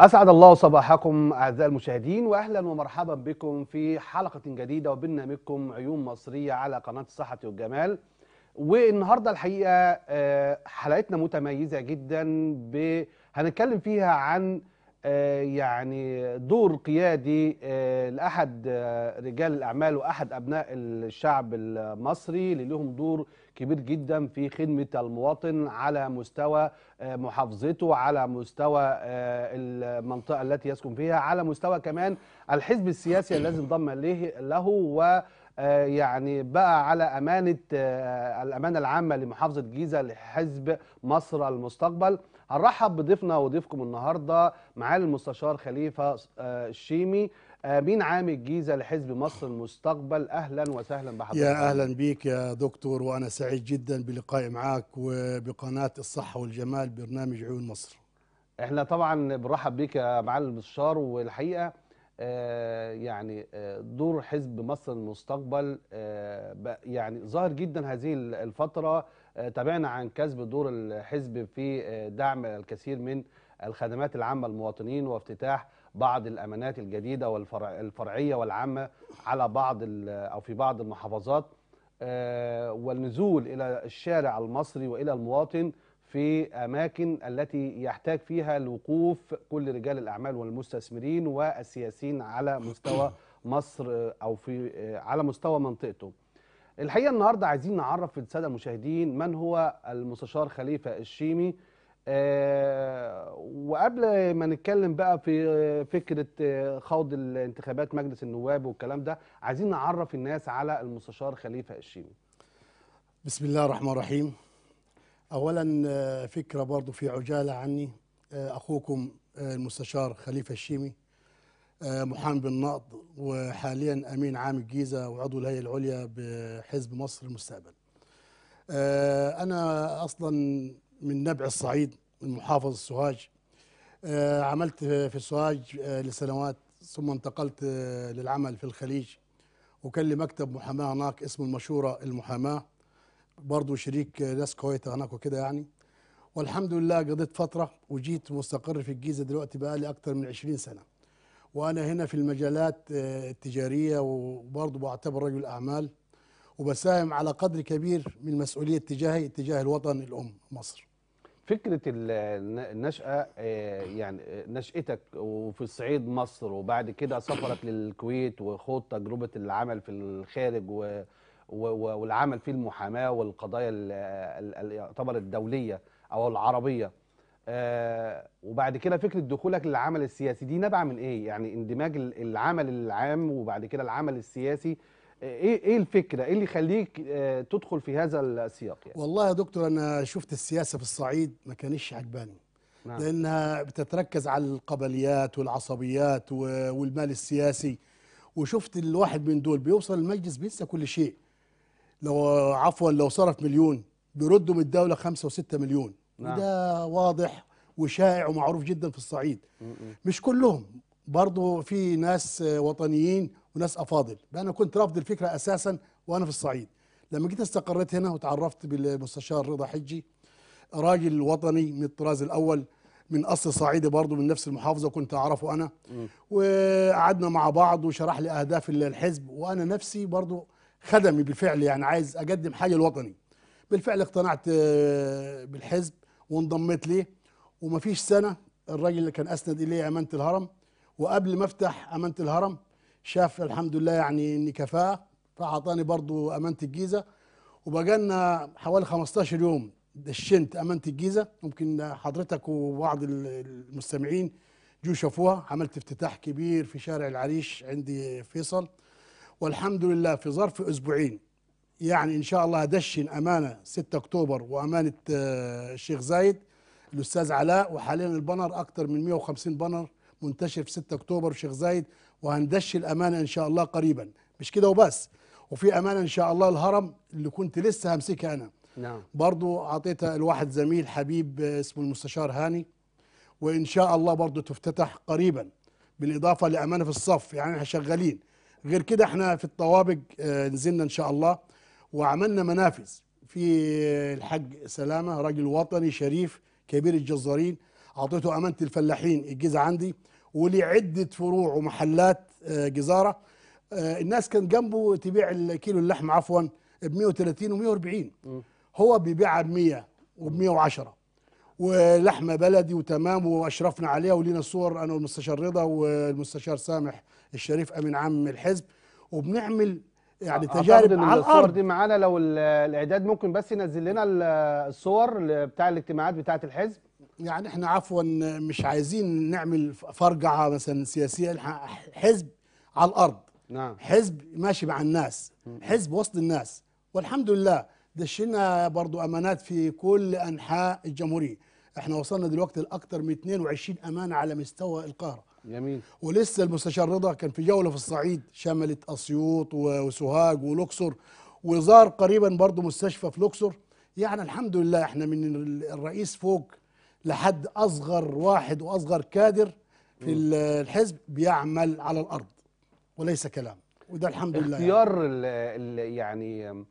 أسعد الله صباحكم أعزائي المشاهدين وأهلا ومرحبا بكم في حلقة جديدة وبرنامجكم عيون مصرية على قناة الصحة والجمال والنهاردة الحقيقة آه، حلقتنا متميزة جدا ب... هنتكلم فيها عن آه، يعني دور قيادي آه، لأحد رجال الأعمال وأحد أبناء الشعب المصري اللي لهم دور كبير جدا في خدمه المواطن على مستوى آه، محافظته على مستوى آه، المنطقه التي يسكن فيها على مستوى كمان الحزب السياسي الذي انضم له و آه، يعني بقى على امانه الامانه العامه لمحافظه جيزه لحزب مصر المستقبل هنرحب بضيفنا وضيفكم النهارده معالي المستشار خليفه الشيمي مين عام الجيزه لحزب مصر المستقبل اهلا وسهلا بحضرتك يا اهلا بيك يا دكتور وانا سعيد جدا بلقائي معك وبقناه الصحه والجمال برنامج عيون مصر احنا طبعا برحب بيك يا معالي المستشار والحقيقه آه، يعني آه، دور حزب مصر المستقبل آه، يعني ظاهر جدا هذه الفتره تابعنا عن كسب دور الحزب في دعم الكثير من الخدمات العامه للمواطنين وافتتاح بعض الامانات الجديده والفرعيه والعامه على بعض او في بعض المحافظات آه، والنزول الى الشارع المصري والى المواطن في اماكن التي يحتاج فيها لوقوف كل رجال الاعمال والمستثمرين والسياسيين على مستوى مصر آه، او في آه، على مستوى منطقته. الحقيقه النهارده عايزين نعرف الساده المشاهدين من هو المستشار خليفه الشيمي آه، وقبل ما نتكلم بقى في آه، فكره آه، خوض الانتخابات مجلس النواب والكلام ده عايزين نعرف الناس على المستشار خليفه الشيمي بسم الله الرحمن الرحيم اولا فكره برضو في عجاله عني اخوكم المستشار خليفه الشيمي محامي بالنقض وحاليا امين عام الجيزه وعضو الهيئه العليا بحزب مصر المستقبل انا اصلا من نبع الصعيد من محافظة السوهاج آه، عملت في السوهاج آه، لسنوات ثم انتقلت آه، للعمل في الخليج وكان لي مكتب محاماه هناك اسمه المشوره المحاماه برضه شريك ناس كويتة هناك وكده يعني والحمد لله قضيت فتره وجيت مستقر في الجيزه دلوقتي بقى لي اكثر من 20 سنه وانا هنا في المجالات التجاريه وبرضه بعتبر رجل اعمال وبساهم على قدر كبير من مسؤوليه تجاهي تجاه الوطن الام مصر فكره النشاه آه، يعني آه، نشاتك وفي الصعيد مصر وبعد كده سفرك للكويت وخوض تجربه العمل في الخارج والعمل في المحاماه والقضايا اللي يعتبر الدوليه او العربيه آه، وبعد كده فكره دخولك للعمل السياسي دي نابعه من ايه يعني اندماج العمل العام وبعد كده العمل السياسي ايه ايه الفكره ايه اللي يخليك آه، تدخل في هذا السياق يعني؟ والله يا دكتور انا شفت السياسه في الصعيد ما كانتش عجباني نعم. لانها بتتركز على القبليات والعصبيات والمال السياسي وشفت الواحد من دول بيوصل المجلس بينسى كل شيء لو عفوا لو صرف مليون بيردوا من الدوله خمسة و6 مليون نعم. ده واضح وشائع ومعروف جدا في الصعيد م -م. مش كلهم برضه في ناس آه، وطنيين وناس افاضل فانا كنت رافض الفكره اساسا وانا في الصعيد لما جيت استقريت هنا وتعرفت بالمستشار رضا حجي راجل وطني من الطراز الاول من اصل صعيدي برضه من نفس المحافظه كنت اعرفه انا وقعدنا مع بعض وشرح لي اهداف الحزب وانا نفسي برضه خدمي بالفعل يعني عايز اقدم حاجه لوطني بالفعل اقتنعت آه، بالحزب وانضميت ليه ومفيش سنه الراجل اللي كان اسند اليه امانه الهرم وقبل ما افتح امانه الهرم شاف الحمد لله يعني اني كفاه فاعطاني برضو برضه امانه الجيزه وبقالنا حوالي 15 يوم دشنت امانه الجيزه ممكن حضرتك وبعض المستمعين جو شافوها عملت افتتاح كبير في شارع العريش عندي فيصل والحمد لله في ظرف اسبوعين يعني ان شاء الله هدشن امانه 6 اكتوبر وامانه آه، الشيخ زايد الاستاذ علاء وحاليا البنر اكثر من 150 بنر منتشر في 6 اكتوبر وشيخ زايد وهندش الامانه ان شاء الله قريبا مش كده وبس وفي امانه ان شاء الله الهرم اللي كنت لسه همسكها انا نعم برضو اعطيتها لواحد زميل حبيب اسمه المستشار هاني وان شاء الله برضو تفتتح قريبا بالاضافه لامانه في الصف يعني احنا شغالين غير كده احنا في الطوابق آه، نزلنا ان شاء الله وعملنا منافذ في الحاج سلامه راجل وطني شريف كبير الجزارين اعطيته امانه الفلاحين الجيزه عندي ولعده فروع ومحلات آه، جزاره آه، الناس كان جنبه تبيع الكيلو اللحم عفوا ب 130 و140 هو بيبيعها ب 100 وب 110 ولحمه بلدي وتمام واشرفنا عليها ولينا صور انا والمستشار رضا والمستشار سامح الشريف امين عام الحزب وبنعمل يعني تجارب على الارض الصور دي معانا لو الاعداد ممكن بس ينزل لنا الصور بتاع الاجتماعات بتاعه الحزب يعني احنا عفوا مش عايزين نعمل فرجعه مثلا سياسيه حزب على الارض نعم حزب ماشي مع الناس حزب وسط الناس والحمد لله دشينا برضو امانات في كل انحاء الجمهوريه احنا وصلنا دلوقتي لاكثر من 22 امانه على مستوى القاهره جميل ولسه المستشار رضا كان في جوله في الصعيد شملت اسيوط وسوهاج ولوكسور وزار قريبا برضو مستشفى في لوكسور يعني الحمد لله احنا من الرئيس فوق لحد اصغر واحد واصغر كادر في الحزب بيعمل على الارض وليس كلام وده الحمد لله يعني. اختيار يعني, يعني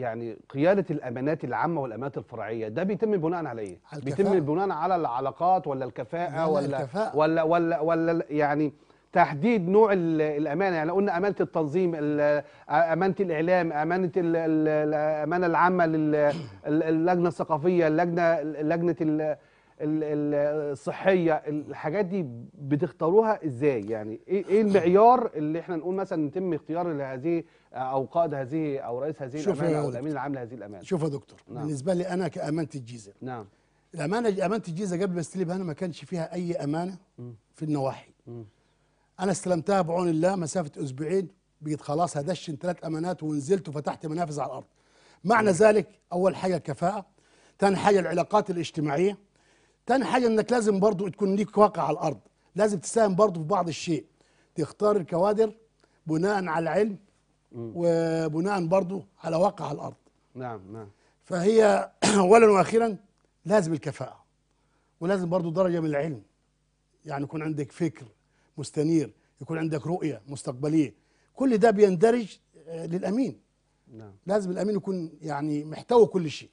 يعني قياده الامانات العامه والامانات الفرعيه ده بيتم بناء على ايه على بيتم بناء على العلاقات ولا الكفاءه ولا الكفاءة. ولا ولا ولا يعني تحديد نوع الامانه يعني قلنا امانه التنظيم آه، امانه الاعلام امانه الامانه العامه للجنه الثقافيه اللجنه لجنه الصحيه الحاجات دي بتختاروها ازاي يعني ايه, إيه المعيار اللي احنا نقول مثلا يتم اختيار لهذه او قائد هذه او رئيس هذه الامانه او الامين العام لهذه الامانه شوف يا دكتور نعم. بالنسبه لي انا كامانه الجيزه نعم الامانه امانه الجيزه قبل ما استلمها انا ما كانش فيها اي امانه م. في النواحي م. انا استلمتها بعون الله مسافه اسبوعين بقيت خلاص هدشن ثلاث امانات ونزلت وفتحت منافذ على الارض معنى ذلك اول حاجه الكفاءه ثاني حاجه العلاقات الاجتماعيه تاني حاجه انك لازم برضو تكون ليك واقع على الارض لازم تساهم برضو في بعض الشيء تختار الكوادر بناء على علم وبناء برضو على واقع على الارض نعم نعم فهي اولا واخيرا لازم الكفاءه ولازم برضو درجه من العلم يعني يكون عندك فكر مستنير يكون عندك رؤيه مستقبليه كل ده بيندرج آه، للامين نعم. لازم الامين يكون يعني محتوى كل شيء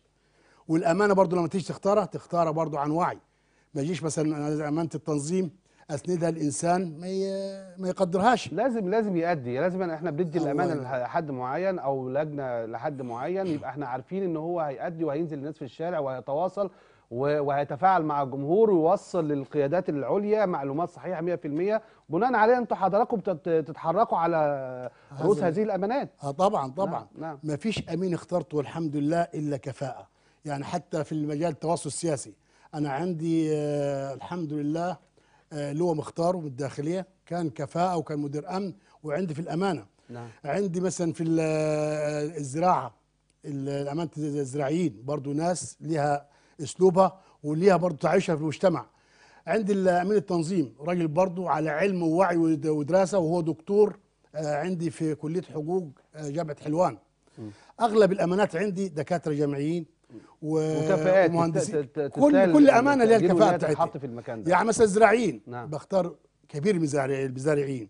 والامانه برضو لما تيجي تختارها تختارها برضو عن وعي ما يجيش مثلا امانه التنظيم اسندها الانسان ما ما يقدرهاش لازم لازم يأدي لازم احنا بندي الامانه لحد معين او لجنه لحد معين يبقى احنا عارفين ان هو هيأدي وهينزل للناس في الشارع وهيتواصل وهيتفاعل مع الجمهور ويوصل للقيادات العليا معلومات صحيحه 100% بناء عليها انتوا حضراتكم تتحركوا على رؤوس هذه الامانات اه طبعا طبعا نعم. نعم. فيش امين اخترته والحمد لله الا كفاءه يعني حتى في المجال التواصل السياسي انا عندي آه، الحمد لله آه، لواء مختار من الداخليه كان كفاءه وكان مدير امن وعندي في الامانه نعم. عندي مثلا في آه، الزراعه الامانه الزراعيين برضه ناس ليها اسلوبها وليها برضه تعيشها في المجتمع عندي امين التنظيم راجل برضه على علم ووعي ودراسه وهو دكتور عندي في كليه حقوق جامعه حلوان اغلب الامانات عندي دكاتره جامعيين و... ومهندسين كل كل امانه ليها الكفاءه بتاعتها في المكان ده يعني مثلا الزراعيين نعم. بختار كبير المزارعين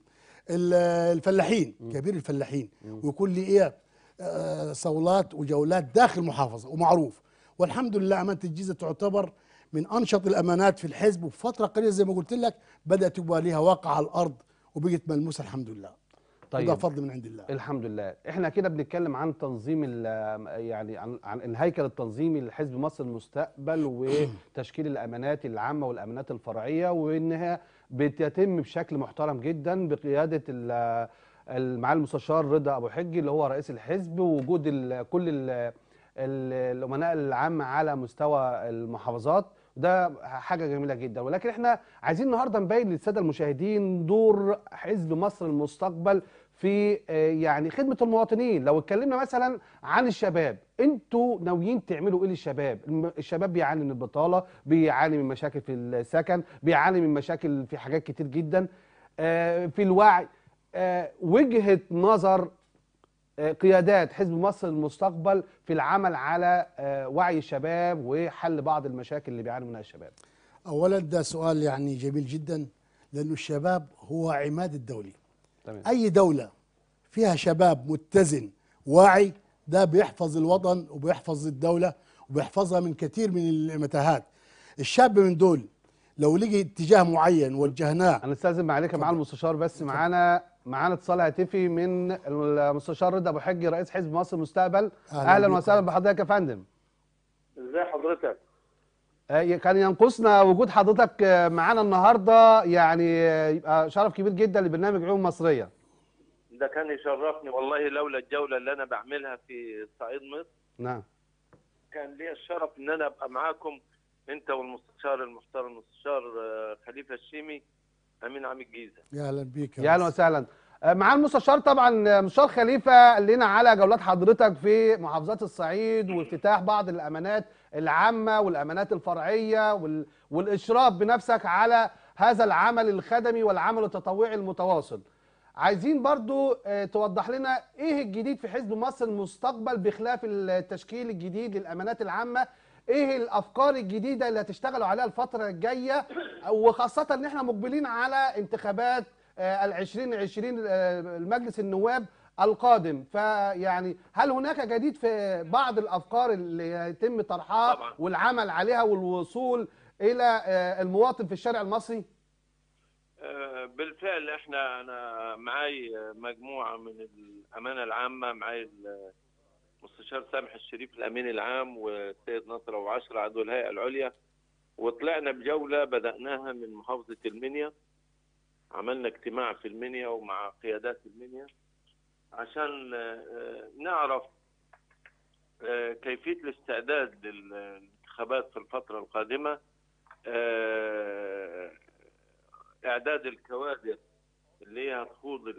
الفلاحين م. كبير الفلاحين ويكون لي ايه آه، صولات وجولات داخل المحافظه ومعروف والحمد لله امانه الجيزه تعتبر من انشط الامانات في الحزب وفتره قليله زي ما قلت لك بدات يبقى ليها واقع على الارض وبقت ملموسه الحمد لله طيب ده فضل من عند الله الحمد لله احنا كده بنتكلم عن تنظيم يعني عن, عن الهيكل التنظيمي لحزب مصر المستقبل وتشكيل الامانات العامه والامانات الفرعيه وانها بتتم بشكل محترم جدا بقياده ال معالي المستشار رضا ابو حجي اللي هو رئيس الحزب ووجود الـ كل الامناء العام على مستوى المحافظات ده حاجه جميله جدا ولكن احنا عايزين النهارده نبين للساده المشاهدين دور حزب مصر المستقبل في آه، يعني خدمه المواطنين لو اتكلمنا مثلا عن الشباب انتوا ناويين تعملوا ايه للشباب الشباب بيعاني من البطاله بيعاني من مشاكل في السكن بيعاني من مشاكل في حاجات كتير جدا آه، في الوعي آه، وجهه نظر قيادات حزب مصر المستقبل في العمل على وعي الشباب وحل بعض المشاكل اللي بيعاني منها الشباب اولا ده سؤال يعني جميل جدا لانه الشباب هو عماد الدوله تمام. اي دوله فيها شباب متزن واعي ده بيحفظ الوطن وبيحفظ الدوله وبيحفظها من كثير من المتاهات الشاب من دول لو لقي اتجاه معين وجهناه انا استاذن معلك مع المستشار بس معانا معانا اتصال هاتفي من المستشار رضا ابو حجي رئيس حزب مصر المستقبل اهلا, أهلا وسهلا بحضرتك يا فندم ازي حضرتك آه، كان ينقصنا وجود حضرتك آه، معانا النهارده يعني آه، يبقى شرف كبير جدا لبرنامج عيون مصريه. ده كان يشرفني والله لولا الجوله اللي انا بعملها في صعيد مصر. نعم. كان ليا الشرف ان انا ابقى معاكم انت والمستشار المحترم المستشار خليفه الشيمي امين عام الجيزه. يا اهلا بيك يا اهلا وسهلا. مع المستشار طبعا مستشار خليفه لنا على جولات حضرتك في محافظات الصعيد وافتتاح بعض الامانات العامة والأمانات الفرعية والإشراف بنفسك على هذا العمل الخدمي والعمل التطوعي المتواصل عايزين برضو آه، توضح لنا ايه الجديد في حزب مصر المستقبل بخلاف التشكيل الجديد للامانات العامه ايه الافكار الجديده اللي هتشتغلوا عليها الفتره الجايه وخاصه ان احنا مقبلين على انتخابات آه، العشرين 2020 آه، المجلس النواب القادم فيعني هل هناك جديد في بعض الافكار اللي يتم طرحها طبعا. والعمل عليها والوصول الى آه، المواطن في الشارع المصري آه، بالفعل احنا انا معاي مجموعه من الامانه العامه معاي المستشار سامح الشريف الامين العام والسيد نصر ابو عشرة عضو الهيئه العليا وطلعنا بجوله بداناها من محافظه المنيا عملنا اجتماع في المنيا ومع قيادات المنيا عشان آه، آه، نعرف آه، كيفيه الاستعداد للانتخابات في الفتره القادمه اعداد الكوادر اللي هي هتخوض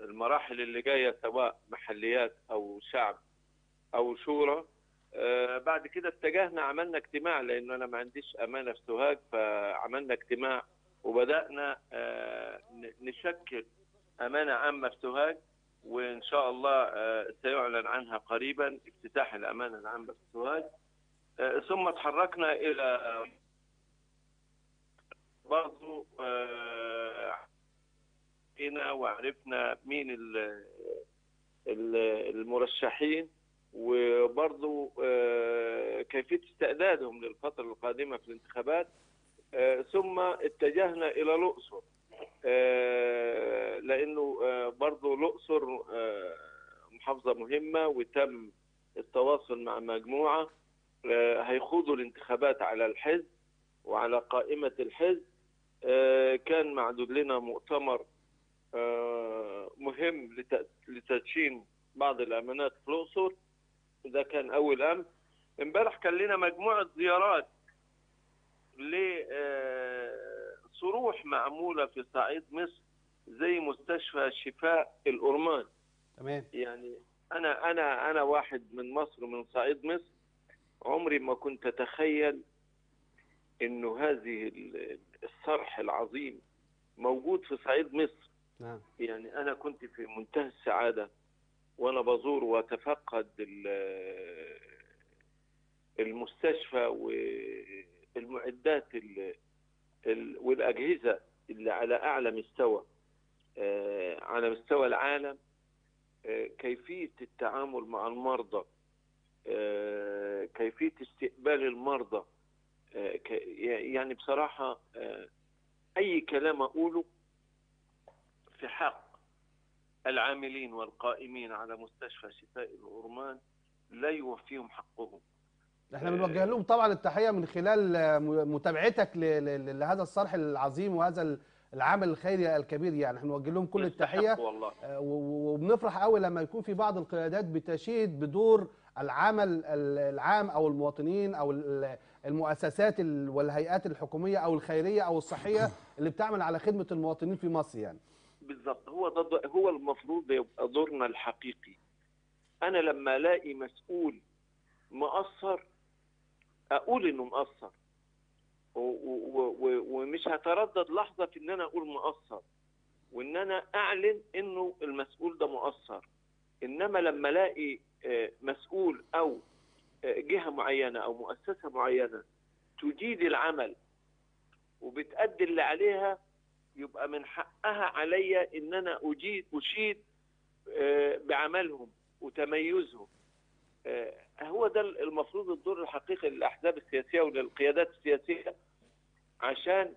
المراحل اللي جايه سواء محليات او شعب او شورى بعد كده اتجهنا عملنا اجتماع لانه انا ما عنديش امانه في سوهاج فعملنا اجتماع وبدانا نشكل امانه عامه في سوهاج وان شاء الله آه، سيعلن عنها قريبا افتتاح الامانه العامه في سوهاج آه، ثم تحركنا الى برضه آه، هنا وعرفنا مين المرشحين وبرضه كيفيه استعدادهم للفتره القادمه في الانتخابات ثم اتجهنا الى الاقصر آه، لانه آه، برضه الاقصر آه، محافظه مهمه وتم التواصل مع مجموعه هيخوضوا الانتخابات على الحزب وعلى قائمه الحزب كان معدود لنا مؤتمر مهم لتدشين بعض الامانات في الاقصر ده كان اول امس امبارح كان لنا مجموعه زيارات ل صروح معموله في صعيد مصر زي مستشفى شفاء الأرمان تمام يعني أنا أنا أنا واحد من مصر ومن صعيد مصر عمري ما كنت أتخيل إنه هذه الصرح العظيم موجود في صعيد مصر نعم. يعني أنا كنت في منتهى السعادة وأنا بزور وأتفقد المستشفى والمعدات والاجهزه اللي على اعلى مستوى آه، على مستوى العالم آه، كيفيه التعامل مع المرضى آه، كيفيه استقبال المرضى يعني بصراحه اي كلام اقوله في حق العاملين والقائمين على مستشفى شفاء الغرمان لا يوفيهم حقهم احنا بنوجه لهم طبعا التحيه من خلال متابعتك لهذا الصرح العظيم وهذا العمل الخيري الكبير يعني احنا بنوجه لهم كل التحيه والله. آه، وبنفرح قوي لما يكون في بعض القيادات بتشيد بدور العمل العام او المواطنين او المؤسسات والهيئات الحكوميه او الخيريه او الصحيه اللي بتعمل على خدمه المواطنين في مصر يعني بالظبط هو ده هو المفروض يبقى دورنا الحقيقي انا لما الاقي مسؤول مقصر اقول انه مقصر ومش هتردد لحظه في ان انا اقول مقصر وان انا اعلن انه المسؤول ده مقصر انما لما الاقي آه، مسؤول او آه، جهه معينه او مؤسسه معينه تجيد العمل وبتأدي اللي عليها يبقى من حقها عليا ان انا اجيد اشيد آه، بعملهم وتميزهم آه، هو ده المفروض الدور الحقيقي للاحزاب السياسيه وللقيادات السياسيه عشان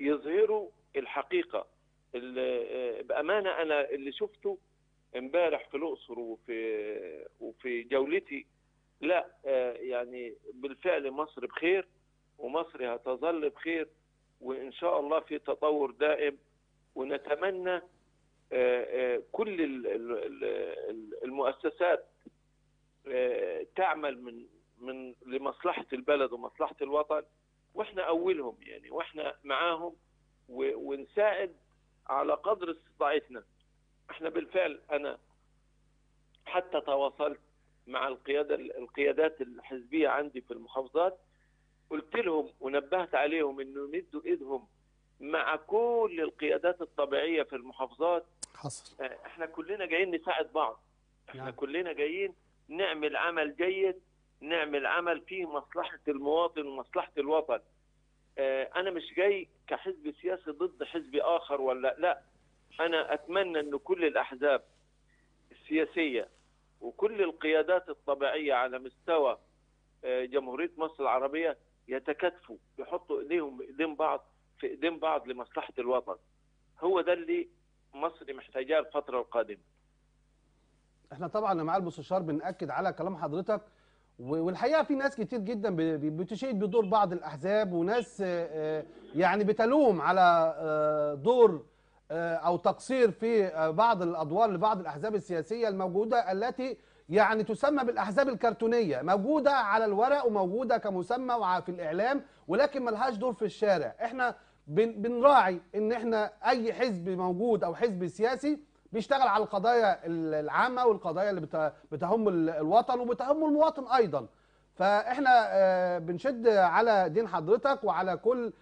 يظهروا الحقيقه آه، بامانه انا اللي شفته امبارح في الاقصر وفي وفي جولتي لا آه، يعني بالفعل مصر بخير ومصر هتظل بخير وان شاء الله في تطور دائم ونتمنى كل المؤسسات آه، تعمل من من لمصلحه البلد ومصلحه الوطن واحنا اولهم يعني واحنا معاهم ونساعد على قدر استطاعتنا احنا بالفعل انا حتى تواصلت مع القياده القيادات الحزبيه عندي في المحافظات قلت لهم ونبهت عليهم انه يمدوا ايدهم مع كل القيادات الطبيعيه في المحافظات حصل آه، احنا كلنا جايين نساعد بعض احنا يعني. كلنا جايين نعمل عمل جيد نعمل عمل فيه مصلحة المواطن ومصلحة الوطن آه، أنا مش جاي كحزب سياسي ضد حزب آخر ولا لا أنا أتمنى أن كل الأحزاب السياسية وكل القيادات الطبيعية على مستوى آه، جمهورية مصر العربية يتكاتفوا يحطوا إيديهم بإيدين بعض في إيدين بعض لمصلحة الوطن هو ده اللي مصر محتاجاه الفترة القادمة احنا طبعا مع المستشار بنأكد على كلام حضرتك والحقيقه في ناس كتير جدا بتشيد بدور بعض الاحزاب وناس آه، آه، يعني بتلوم على آه، دور او تقصير في بعض الادوار لبعض الاحزاب السياسيه الموجوده التي يعني تسمى بالاحزاب الكرتونيه موجوده على الورق وموجوده كمسمى وفي الاعلام ولكن ملهاش دور في الشارع احنا بنراعي ان احنا اي حزب موجود او حزب سياسي بيشتغل على القضايا العامه والقضايا اللي بتهم الوطن وبتهم المواطن ايضا فاحنا آه، بنشد على دين حضرتك وعلى كل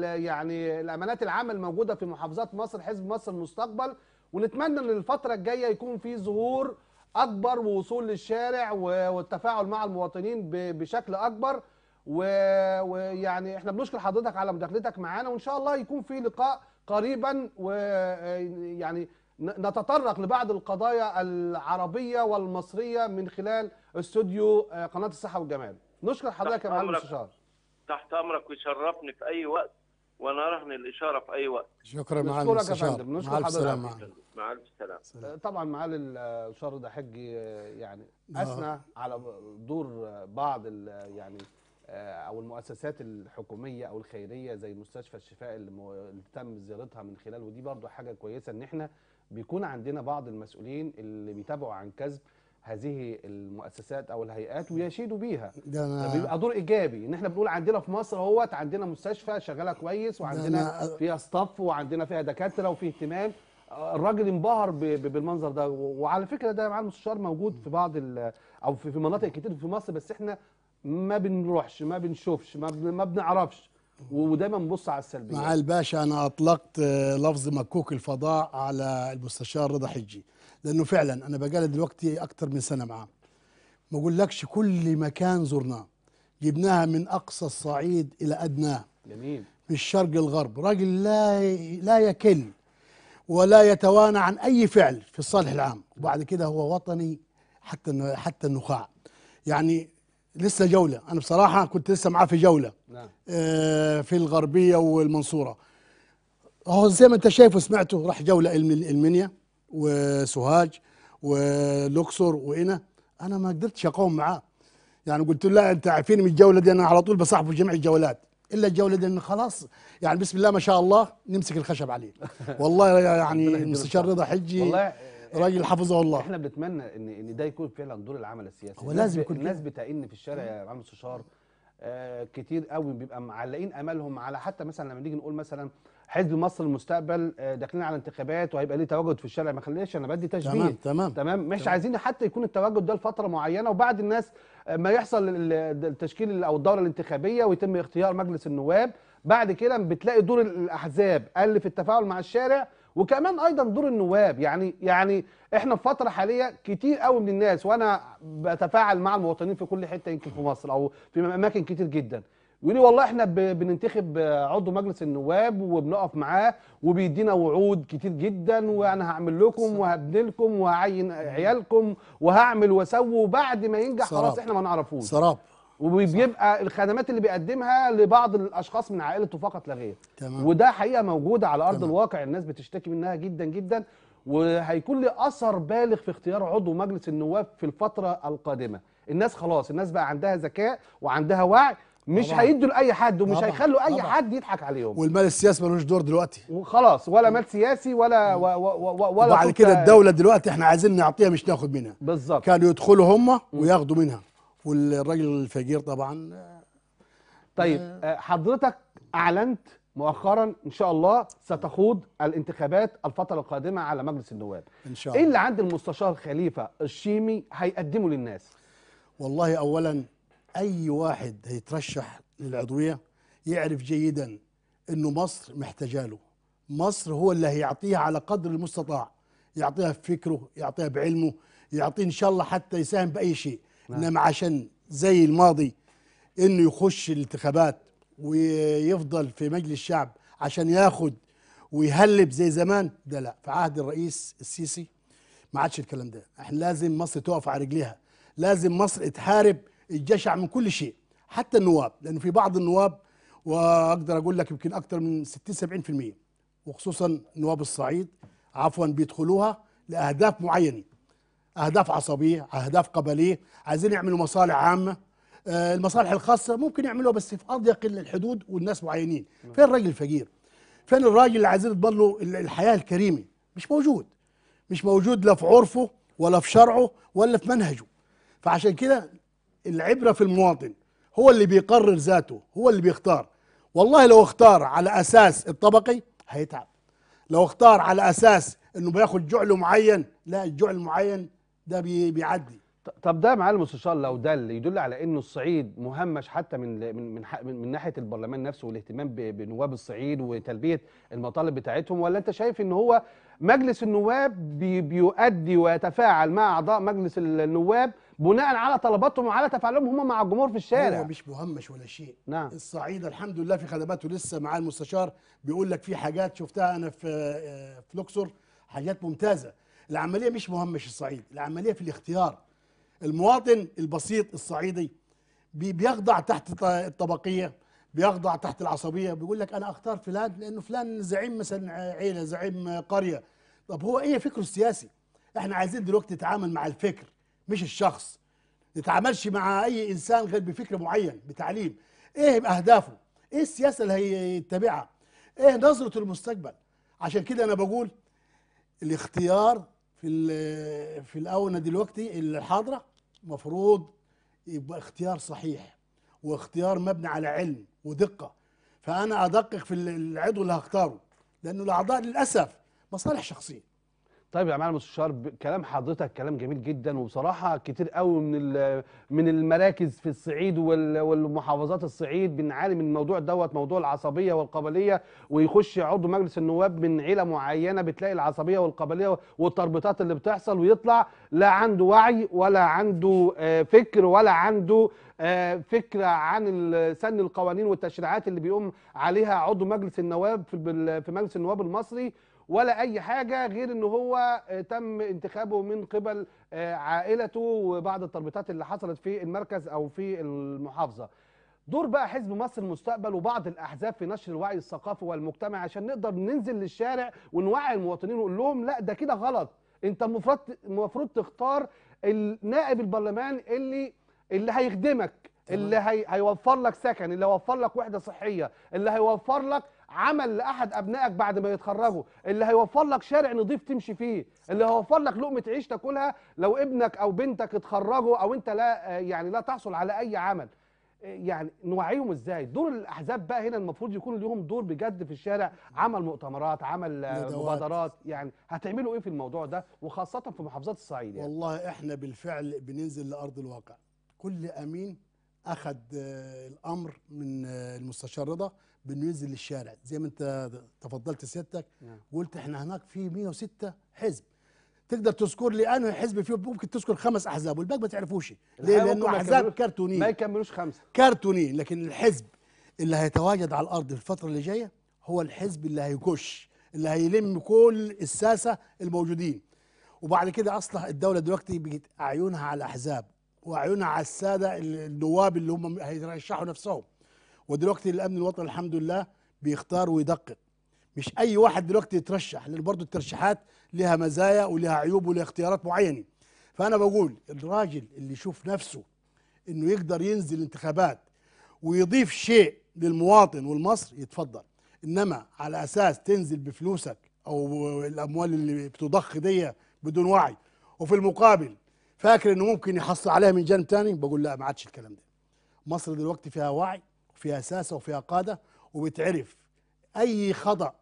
يعني الامانات العامه الموجوده في محافظات مصر حزب مصر المستقبل ونتمنى ان الفتره الجايه يكون في ظهور اكبر ووصول للشارع والتفاعل مع المواطنين بشكل اكبر ويعني احنا بنشكر حضرتك على مداخلتك معانا وان شاء الله يكون في لقاء قريبا ويعني آه، نتطرق لبعض القضايا العربية والمصرية من خلال استوديو آه، قناة الصحة والجمال نشكر حضرتك يا معالي المستشار تحت أمرك ويشرفني في أي وقت وانا رهن الاشاره في اي وقت شكرا معالي الاستشار مع الف سلامه مع الف سلامه آه، طبعا معالي الشر ده آه، حجي يعني نعم. اثنى على دور بعض يعني او المؤسسات الحكوميه او الخيريه زي مستشفى الشفاء اللي, اللي تم زيارتها من خلال ودي برضو حاجه كويسه ان احنا بيكون عندنا بعض المسؤولين اللي بيتابعوا عن كذب هذه المؤسسات او الهيئات ويشيدوا بيها ده أنا بيبقى دور ايجابي ان احنا بنقول عندنا في مصر اهوت عندنا مستشفى شغاله كويس وعندنا فيها ستاف وعندنا فيها دكاتره وفي اهتمام الراجل انبهر بالمنظر ده وعلى فكره ده مع المستشار موجود في بعض او في مناطق كتير في مصر بس احنا ما بنروحش ما بنشوفش ما بنعرفش ودايما بنبص على السلبيات مع الباشا انا اطلقت آه، لفظ مكوك الفضاء على المستشار رضا حجي لانه فعلا انا بقالي دلوقتي اكتر من سنه معاه ما اقولكش كل مكان زرناه جبناها من اقصى الصعيد الى ادناه جميل في الشرق الغرب راجل لا لا يكل ولا يتوانى عن اي فعل في الصالح العام وبعد كده هو وطني حتى حتى النخاع يعني لسه جوله انا بصراحه كنت لسه معاه في جوله نعم. آه في الغربيه والمنصوره هو زي ما انت شايف وسمعته راح جوله المنيا وسوهاج والاقصر وإنا انا ما قدرتش اقاوم معاه يعني قلت له لا انت عارفين من الجوله دي انا على طول بصاحبه جميع الجولات الا الجوله دي انه خلاص يعني بسم الله ما شاء الله نمسك الخشب عليه والله يعني المستشار رضا حجي والله راجل حفظه الله احنا بنتمنى ان ان ده يكون فعلا دور العمل السياسي هو لازم يكون الناس بتئن في الشارع يا معلم استشار آه، كتير قوي بيبقى معلقين امالهم على حتى مثلا لما نيجي نقول مثلا حزب مصر المستقبل آه، داخلين على انتخابات وهيبقى ليه تواجد في الشارع ما خليناش انا بدي تشبيه تمام تمام تمام مش تمام. عايزين حتى يكون التواجد ده لفتره معينه وبعد الناس آه، ما يحصل التشكيل او الدوره الانتخابيه ويتم اختيار مجلس النواب بعد كده بتلاقي دور الاحزاب قل في التفاعل مع الشارع وكمان ايضا دور النواب يعني يعني احنا في فتره حاليه كتير قوي من الناس وانا بتفاعل مع المواطنين في كل حته يمكن في مصر او في اماكن كتير جدا يقول لي والله احنا بننتخب عضو مجلس النواب وبنقف معاه وبيدينا وعود كتير جدا وانا هعمل لكم وهبني لكم وهعين عيالكم وهعمل واسوي وبعد ما ينجح خلاص احنا ما نعرفوش سراب وبيبقى الخدمات اللي بيقدمها لبعض الاشخاص من عائلته فقط لا غير وده حقيقه موجوده على ارض تمام. الواقع الناس بتشتكي منها جدا جدا وهيكون له اثر بالغ في اختيار عضو مجلس النواب في الفتره القادمه الناس خلاص الناس بقى عندها ذكاء وعندها وعي مش هيدوا لاي حد ومش هيخلوا اي طبعا. حد يضحك عليهم والمال السياسي ملوش دور دلوقتي وخلاص ولا مال سياسي ولا و و و ولا وبعد كده الدوله دلوقتي احنا عايزين نعطيها مش ناخد منها بالظبط كانوا يدخلوا هم وياخدوا منها والراجل الفقير طبعا طيب آه. آه، حضرتك اعلنت مؤخرا ان شاء الله ستخوض الانتخابات الفتره القادمه على مجلس النواب ان شاء الله ايه اللي عند المستشار خليفه الشيمي هيقدمه للناس والله اولا اي واحد هيترشح للعضويه يعرف جيدا انه مصر محتاجاله مصر هو اللي هيعطيها على قدر المستطاع يعطيها بفكره يعطيها بعلمه يعطيه ان شاء الله حتى يساهم باي شيء نعم. انما عشان زي الماضي انه يخش الانتخابات ويفضل في مجلس الشعب عشان ياخد ويهلب زي زمان ده لا في عهد الرئيس السيسي ما عادش الكلام ده احنا لازم مصر تقف على رجليها لازم مصر تحارب الجشع من كل شيء حتى النواب لان في بعض النواب واقدر اقول لك يمكن اكثر من 60 70% وخصوصا نواب الصعيد عفوا بيدخلوها لاهداف معينه اهداف عصبيه اهداف قبليه عايزين يعملوا مصالح عامه آه، المصالح الخاصه ممكن يعملوها بس في اضيق الحدود والناس معينين فين الراجل الفقير فين الراجل اللي عايزين يضمن له الحياه الكريمه مش موجود مش موجود لا في عرفه ولا في شرعه ولا في منهجه فعشان كده العبره في المواطن هو اللي بيقرر ذاته هو اللي بيختار والله لو اختار على اساس الطبقي هيتعب لو اختار على اساس انه بياخد جعل معين لا الجعل المعين ده بيعدي طب ده معالي المستشار لو ده اللي يدل على انه الصعيد مهمش حتى من من من, من ناحيه البرلمان نفسه والاهتمام بنواب الصعيد وتلبيه المطالب بتاعتهم ولا انت شايف ان هو مجلس النواب بي بيؤدي ويتفاعل مع اعضاء مجلس النواب بناء على طلباتهم وعلى تفاعلهم هم مع الجمهور في الشارع هو مش مهمش ولا شيء نعم الصعيد الحمد لله في خدماته لسه مع المستشار بيقول لك في حاجات شفتها انا في آه، في الاقصر حاجات ممتازه العمليه مش مهمش الصعيد العمليه في الاختيار المواطن البسيط الصعيدي بيخضع تحت الطبقيه بيخضع تحت العصبيه بيقول لك انا اختار فلان لانه فلان زعيم مثلا عيله زعيم قريه طب هو ايه فكره السياسي احنا عايزين دلوقتي نتعامل مع الفكر مش الشخص نتعاملش مع اي انسان غير بفكر معين بتعليم ايه اهدافه ايه السياسه اللي هيتبعها ايه نظرة المستقبل عشان كده انا بقول الاختيار في في الاونه دلوقتي الحاضره مفروض يبقى اختيار صحيح واختيار مبني على علم ودقه فانا ادقق في العضو اللي هختاره لانه الاعضاء للاسف مصالح شخصيه طيب يا معلم المستشار كلام حضرتك كلام جميل جدا وبصراحه كتير قوي من من المراكز في الصعيد والمحافظات الصعيد بنعاني من الموضوع دوت موضوع العصبيه والقبليه ويخش عضو مجلس النواب من عيله معينه بتلاقي العصبيه والقبليه والتربيطات اللي بتحصل ويطلع لا عنده وعي ولا عنده آه، فكر ولا عنده آه، فكره عن سن القوانين والتشريعات اللي بيقوم عليها عضو مجلس النواب في مجلس النواب المصري ولا اي حاجه غير ان هو آه، تم انتخابه من قبل آه، عائلته وبعض التربيطات اللي حصلت في المركز او في المحافظه دور بقى حزب مصر المستقبل وبعض الاحزاب في نشر الوعي الثقافي والمجتمعي عشان نقدر ننزل للشارع ونوعي المواطنين ونقول لهم لا ده كده غلط انت المفروض المفروض تختار النائب البرلمان اللي اللي هيخدمك اللي هي... هيوفر لك سكن اللي هيوفر لك وحده صحيه اللي هيوفر لك عمل لاحد ابنائك بعد ما يتخرجوا اللي هيوفر لك شارع نظيف تمشي فيه اللي هيوفر لك لقمه عيش تاكلها لو ابنك او بنتك اتخرجوا او انت لا يعني لا تحصل على اي عمل يعني نوعيهم ازاي دور الاحزاب بقى هنا المفروض يكون ليهم دور بجد في الشارع عمل مؤتمرات عمل مبادرات يعني هتعملوا ايه في الموضوع ده وخاصه في محافظات الصعيد يعني. والله احنا بالفعل بننزل لارض الواقع كل امين اخذ آه، الامر من آه، المستشار رضا بانه ينزل للشارع زي ما انت تفضلت سيادتك نعم. قلت احنا هناك في 106 حزب تقدر تذكر لي انه حزب فيه ممكن تذكر خمس احزاب والباقي ما تعرفوش ليه لانه احزاب كرتونيه ما يكملوش خمسه كرتونيه لكن الحزب اللي هيتواجد على الارض في الفتره اللي جايه هو الحزب اللي هيكش اللي هيلم كل الساسه الموجودين وبعد كده اصلا الدوله دلوقتي بقت اعينها على الاحزاب واعينها على الساده النواب اللي هم هيرشحوا نفسهم ودلوقتي الامن الوطني الحمد لله بيختار ويدقق مش اي واحد دلوقتي يترشح لان برضه الترشيحات لها مزايا ولها عيوب ولها اختيارات معينه فانا بقول الراجل اللي يشوف نفسه انه يقدر ينزل انتخابات ويضيف شيء للمواطن والمصر يتفضل انما على اساس تنزل بفلوسك او الاموال اللي بتضخ دي بدون وعي وفي المقابل فاكر انه ممكن يحصل عليها من جانب تاني بقول لا ما عادش الكلام ده مصر دلوقتي فيها وعي فيها ساسه وفيها قاده وبتعرف اي خطا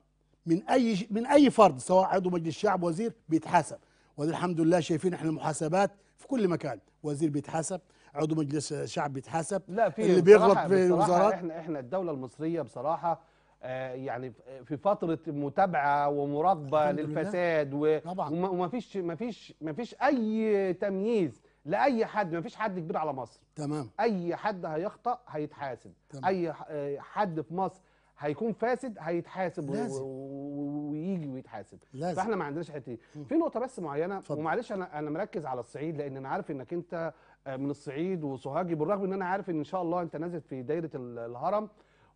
من اي من اي فرد سواء عضو مجلس الشعب وزير بيتحاسب وده الحمد لله شايفين احنا المحاسبات في كل مكان وزير بيتحاسب عضو مجلس الشعب بيتحاسب لا في اللي بيغلط في الوزارات احنا احنا الدوله المصريه بصراحه آه يعني في فتره متابعه ومراقبه للفساد و... وما فيش ما فيش ما فيش اي تمييز لاي حد ما فيش حد كبير على مصر تمام اي حد هيخطا هيتحاسب تمام. اي آه، حد في مصر هيكون فاسد هيتحاسب لازم. ويجي ويتحاسب لازم. فاحنا ما عندناش الحته دي في نقطه بس معينه فضل. ومعلش انا انا مركز على الصعيد لان انا عارف انك انت آه، من الصعيد وسوهاجي بالرغم ان انا عارف ان ان شاء الله انت نازل في دايره الهرم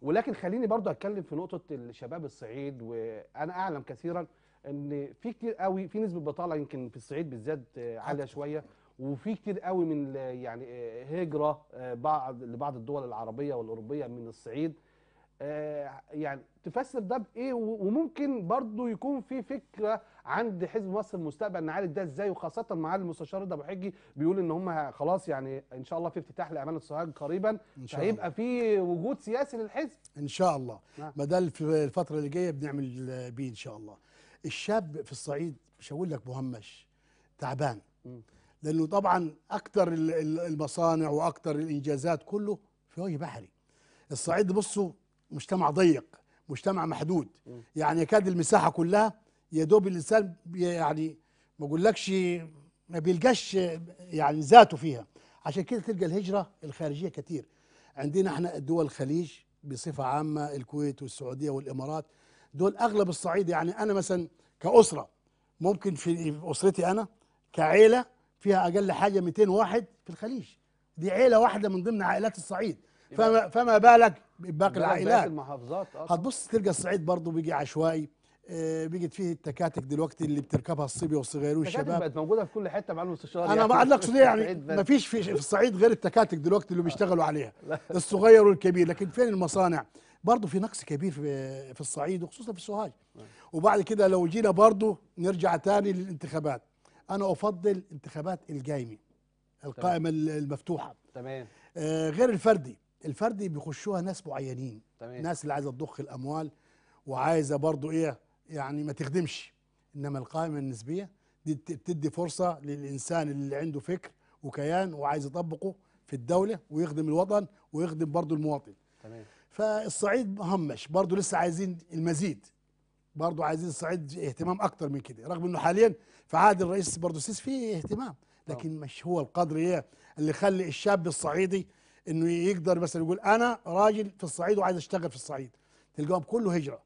ولكن خليني برضه اتكلم في نقطه الشباب الصعيد وانا اعلم كثيرا ان في كتير قوي في نسبه بطاله يمكن في الصعيد بالذات آه، عاليه شويه وفي كتير قوي من يعني آه، هجرة آه، بعض لبعض الدول العربية والأوروبية من الصعيد آه، يعني تفسر ده بإيه وممكن برضو يكون في فكرة عند حزب مصر المستقبل نعالج ده ازاي وخاصة مع المستشار ده حجي بيقول ان هم خلاص يعني ان شاء الله في افتتاح لأمانة سوهاج قريبا هيبقى في وجود سياسي للحزب ان شاء الله نعم. ما ده في الفترة اللي جاية بنعمل بيه ان شاء الله الشاب في الصعيد مش هقول لك مهمش تعبان م. لانه طبعا اكثر المصانع واكثر الانجازات كله في وجه بحري الصعيد بصوا مجتمع ضيق مجتمع محدود يعني يكاد المساحه كلها يا دوب الانسان يعني ما اقولكش ما بيلقاش يعني ذاته فيها عشان كده تلقى الهجره الخارجيه كتير عندنا احنا دول الخليج بصفه عامه الكويت والسعوديه والامارات دول اغلب الصعيد يعني انا مثلا كاسره ممكن في اسرتي انا كعيله فيها اقل حاجه 200 واحد في الخليج دي عيله واحده من ضمن عائلات الصعيد فما فما بالك باقي العائلات المحافظات أصلاً. آه. هتبص تلقى الصعيد برضه بيجي عشوائي آه، بقت فيه التكاتك دلوقتي اللي بتركبها الصبي والصغير والشباب بقت موجوده في كل حته مع المستشار انا ما اقصد يعني, يعني؟ ما فيش في, الصعيد غير التكاتك دلوقتي اللي بيشتغلوا عليها الصغير والكبير لكن فين المصانع برضه في نقص كبير في, في الصعيد وخصوصا في السوهاج نعم. وبعد كده لو جينا برضه نرجع تاني للانتخابات انا افضل انتخابات الجايمي القائمه تمام. المفتوحه نعم، تمام آه غير الفردي الفردي بيخشوها ناس معينين تمام. ناس اللي عايزه تضخ الاموال وعايزه برضو ايه يعني ما تخدمش انما القائمه النسبيه دي بتدي فرصه للانسان اللي عنده فكر وكيان وعايز يطبقه في الدوله ويخدم الوطن ويخدم برضو المواطن تمام فالصعيد مهمش برضو لسه عايزين المزيد برضه عايزين الصعيد اهتمام اكتر من كده رغم انه حاليا في عهد الرئيس برضه السيسي في اهتمام لكن مش هو القدر ايه اللي يخلي الشاب الصعيدي انه يقدر مثلا يقول انا راجل في الصعيد وعايز اشتغل في الصعيد تلقاهم كله هجره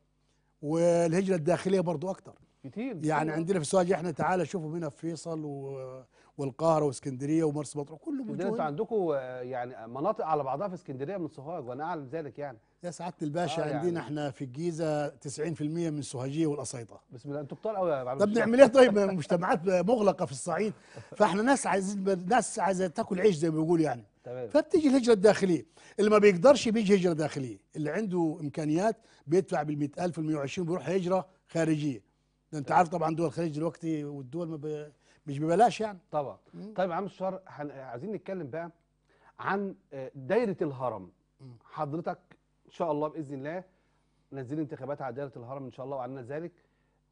والهجره الداخليه برضه اكتر كتير يعني سنة. عندنا في السواج احنا تعالى شوفوا هنا فيصل و... والقاهره واسكندريه ومرسى مطروح كله موجود انتوا عندكم آه، يعني مناطق على بعضها في اسكندريه من سوهاج وانا اعلم ذلك يعني يا سعاده الباشا آه يعني عندنا يعني. احنا في الجيزه 90% من السوهاجيه والاسيطه بسم الله انتوا بطال قوي طب نعمل ايه طيب مجتمعات مغلقه في الصعيد فاحنا ناس عايزين ناس عايزه تاكل عيش زي ما بيقولوا يعني تمام فبتيجي الهجره الداخليه اللي ما بيقدرش بيجي هجره داخليه اللي عنده امكانيات بيدفع بال 100000 وال 120 بيروح هجره خارجيه ده انت عارف طبعا دول الخليج دلوقتي والدول ما مش ببلاش يعني طبعا مم. طيب يا عم الشهر حن... عايزين نتكلم بقى عن آه، دايره الهرم مم. حضرتك ان شاء الله باذن الله نزل انتخابات على دايره الهرم ان شاء الله وعنا ذلك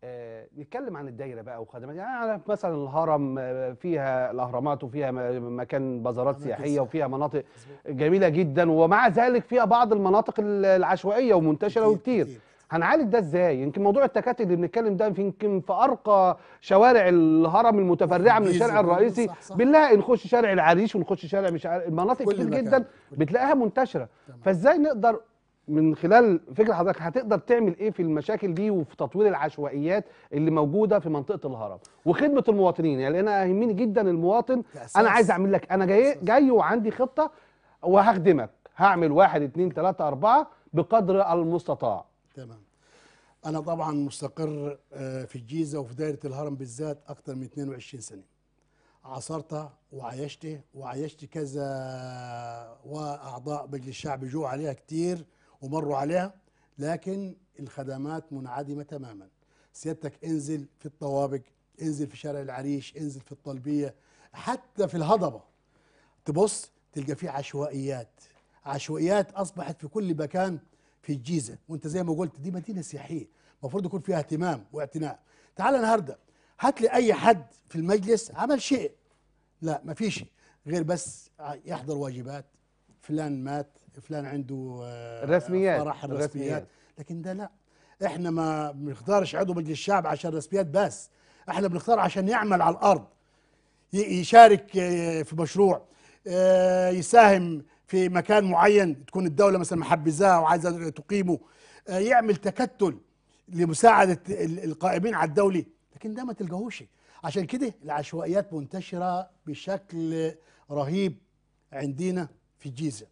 آه نتكلم عن الدايره بقى وخدمات يعني على مثلا الهرم آه، فيها الاهرامات وفيها مكان بازارات سياحيه وفيها مناطق جميله جدا ومع ذلك فيها بعض المناطق العشوائيه ومنتشره وكتير هنعالج ده ازاي يمكن موضوع التكاتك اللي بنتكلم ده يمكن في ارقى شوارع الهرم المتفرعه من الشارع الرئيسي صح صح. بنلاقي نخش شارع العريش ونخش شارع مش عارف مناطق كتير جدا بتلاقيها منتشره تمام. فازاي نقدر من خلال فكره حضرتك هتقدر تعمل ايه في المشاكل دي وفي تطوير العشوائيات اللي موجوده في منطقه الهرم وخدمه المواطنين يعني انا يهمني جدا المواطن انا عايز اعمل لك انا جاي جاي وعندي خطه وهخدمك هعمل واحد اتنين تلاته اربعه بقدر المستطاع تمام انا طبعا مستقر آه، في الجيزه وفي دايره الهرم بالذات اكثر من 22 سنه عاصرتها وعيشت وعايشت كذا واعضاء مجلس الشعب جو عليها كثير ومروا عليها لكن الخدمات منعدمه تماما سيادتك انزل في الطوابق انزل في شارع العريش انزل في الطلبيه حتى في الهضبه تبص تلقى فيه عشوائيات عشوائيات اصبحت في كل مكان في الجيزه وانت زي ما قلت دي مدينه سياحيه المفروض يكون فيها اهتمام واعتناء تعال النهارده هات لي اي حد في المجلس عمل شيء لا ما فيش غير بس يحضر واجبات فلان مات فلان عنده آه، رسميات فرح الرسميات لكن ده لا احنا ما بنختارش عضو مجلس الشعب عشان رسميات بس احنا بنختار عشان يعمل على الارض يشارك آه، في مشروع آه، يساهم في مكان معين تكون الدوله مثلا محبزاها وعايزه تقيمه آه، يعمل تكتل لمساعده القائمين على الدولي لكن ده ما تلقاهوش عشان كده العشوائيات منتشره بشكل رهيب عندنا في الجيزه